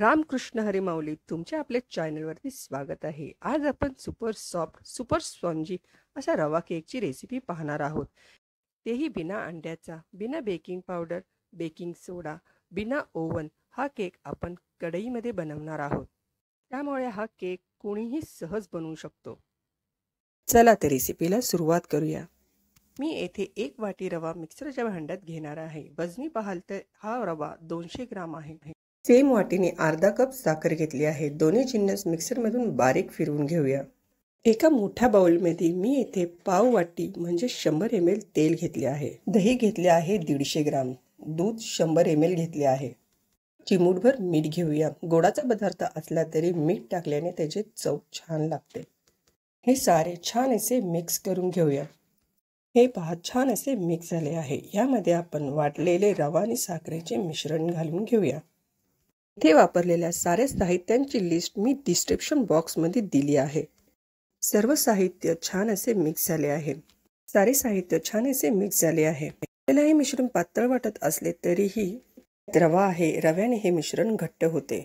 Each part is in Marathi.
रामकृष्ण हरिमाऊली तुमच्या आपल्या चॅनलवरती स्वागत आहे आज आपण सुपर सॉफ्ट सुपर स्पॉन्जी अशा रवा केकची रेसिपी पाहणार आहोत तेही बिना अंड्याचा बिना बेकिंग पावडर बेकिंग सोडा बिना ओव्हन हा केक आपण कढईमध्ये बनवणार आहोत त्यामुळे हा केक कोणीही सहज बनवू शकतो चला तर रेसिपीला सुरुवात करूया मी येथे एक वाटी रवा मिक्सरच्या भांड्यात घेणार आहे वजनी पाहाल तर हा रवा दोनशे ग्राम आहे सेम वाटीने अर्धा कप साखर घेतली आहे दोन्ही जिन्नस मिक्सरमधून बारीक फिरवून घेऊया एका मोठ्या बाउलमध्ये मी येथे पाव वाटी म्हणजे शंभर एम एल तेल घेतले आहे दही घेतले आहे दीडशे ग्राम दूध शंभर एम एल घेतले आहे चिमूटभर मीठ घेऊया गोडाचा पदार्थ असला तरी मीठ टाकल्याने त्याचे चव छान लागते हे सारे छान असे मिक्स करून घेऊया हे पहा छान असे मिक्स झाले आहे यामध्ये आपण वाटलेले रवा आणि साखरेचे मिश्रण घालून घेऊया इथे वापरलेल्या साऱ्या साहित्यांची लिस्ट मी डिस्क्रिप्शन बॉक्समध्ये दिली आहे सर्व साहित्य छान असे मिक्स झाले आहे सारे साहित्य छान असे मिक्स झाले आहे आपल्याला हे मिश्रण पातळ वाटत असले तरीही रवा आहे रव्याने हे मिश्रण घट्ट होते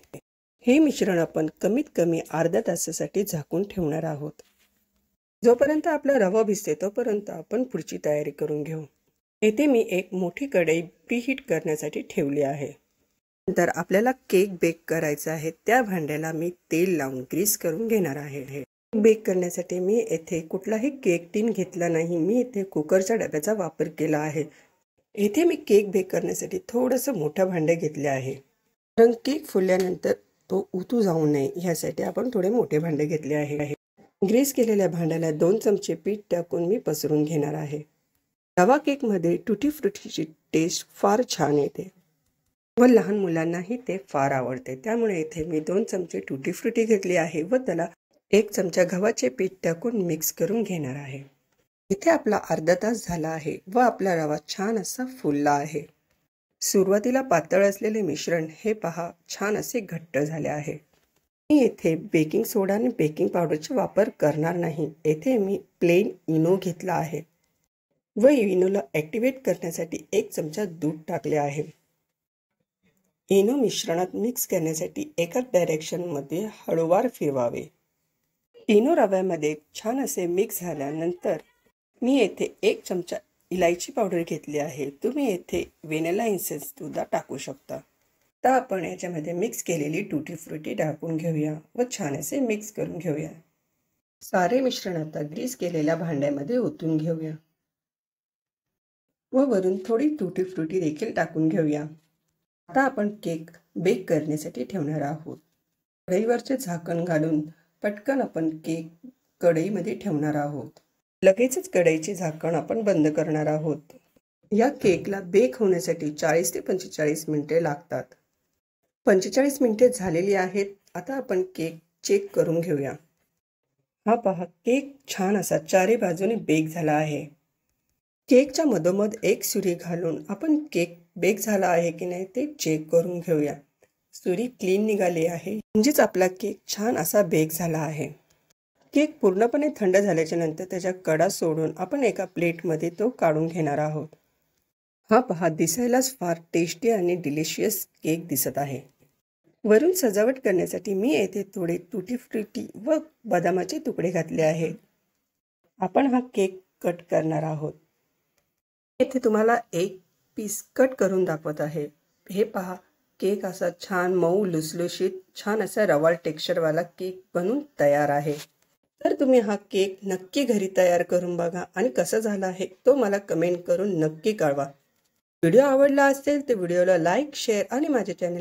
हे मिश्रण आपण कमीत कमी अर्ध्या तासासाठी झाकून ठेवणार आहोत जोपर्यंत आपला रवा भिजते तोपर्यंत आपण पुढची तयारी करून घेऊ येथे मी एक मोठी कढई प्रीहीट करण्यासाठी ठेवली आहे नंतर आपल्याला केक बेक करायचा आहे त्या भांड्याला मी तेल लावून ग्रीस करून घेणार आहे केक बेक करण्यासाठी मी येथे कुठलाही केक टीन घेतला नाही मी इथे कुकरच्या डब्याचा वापर केला आहे येथे मी केक बेक करण्यासाठी थोडंसं मोठं भांडे घेतले आहे कारण केक फुलल्यानंतर तो उतू जाऊ नये ह्यासाठी आपण थोडे मोठे भांडे घेतले आहे ग्रीस केलेल्या भांड्याला दोन चमचे पीठ टाकून मी पसरून घेणार आहे रवा केकमध्ये टुटी फ्रुटीची टेस्ट फार छान येते व लहान मुलांनाही ते फार आवडते त्यामुळे इथे मी दोन चमचे टुटी फ्रुटी घेतली आहे व त्याला एक चमचा गव्हाचे पीठ टाकून मिक्स करून घेणार आहे इथे आपला अर्धा तास झाला आहे व आपला रवा छान असा फुलला आहे सुरुवातीला पातळ असलेले मिश्रण हे पहा छान असे घट्ट झाले आहे मी येथे बेकिंग सोडा आणि बेकिंग पावडरचा वापर करणार नाही येथे मी प्लेन इनो घेतला आहे व इनोला ॲक्टिवेट करण्यासाठी एक चमचा दूध टाकले आहे इनो मिश्रणात मिक्स करण्यासाठी एकाच डायरेक्शनमध्ये हळूवार फिरवावे इनो रव्यामध्ये छान असे मिक्स झाल्यानंतर मी येथे एक चमचा इलायची पावडर घेतली आहे तुम्ही येथे व्हेनिला इन्सेन्स सुद्धा टाकू शकता तर आपण याच्यामध्ये मिक्स केलेली टूटी फ्रुटी टाकून घेऊया व छान असे मिक्स करून घेऊया सारे मिश्रण आता ग्रीस केलेल्या भांड्यामध्ये ओतून घेऊया व वरून थोडी तुटी फ्रुटी देखील टाकून घेऊया आता आपण केक बेक करण्यासाठी ठेवणार आहोत कढईवरचे झाकण घालून पटकन आपण केक कढईमध्ये ठेवणार आहोत लगेचच कढईचे झाकण आपण बंद करणार आहोत या केकला बेक होण्यासाठी चाळीस ते पंचेचाळीस मिनिटे लागतात पंचेचाळीस मिनिटे झालेली आहेत आता आपण केक चेक करून घेऊया हा पहा केक छान असा चारी बाजूने बेक झाला आहे केकच्या मधोमध एक सुरी घालून आपण केक बेक झाला आहे की नाही ते चेक करून घेऊया सुरी क्लीन निघाली आहे म्हणजेच आपला केक छान असा बेक झाला आहे केक पूर्णपणे थंड झाल्याच्या नंतर त्याच्या कडा सोडून आपण एका प्लेटमध्ये तो काढून घेणार आहोत हा पहा दिसायलाच फार टेस्टी आणि डिलिशियस केक दिसत आहे वरून सजावट करण्यासाठी मी येथे थोडे तुटी फ्रुटी व बदामाचे तुकडे घातले आहेत आपण हा केक कट करणार आहोत येथे तुम्हाला एक पीस कट करून दाखवत आहे हे पहा केक असा छान मऊ लुसलुशीत छान असा रवाल टेक्स्चरवाला केक बनून तयार आहे तर तुम्ही हा केक नक्की घरी तयार करून बघा आणि कसा झाला आहे तो मला कमेंट करून नक्की कळवा व्हिडिओ आवडला असेल तर व्हिडिओला लाईक शेअर आणि माझ्या चॅनल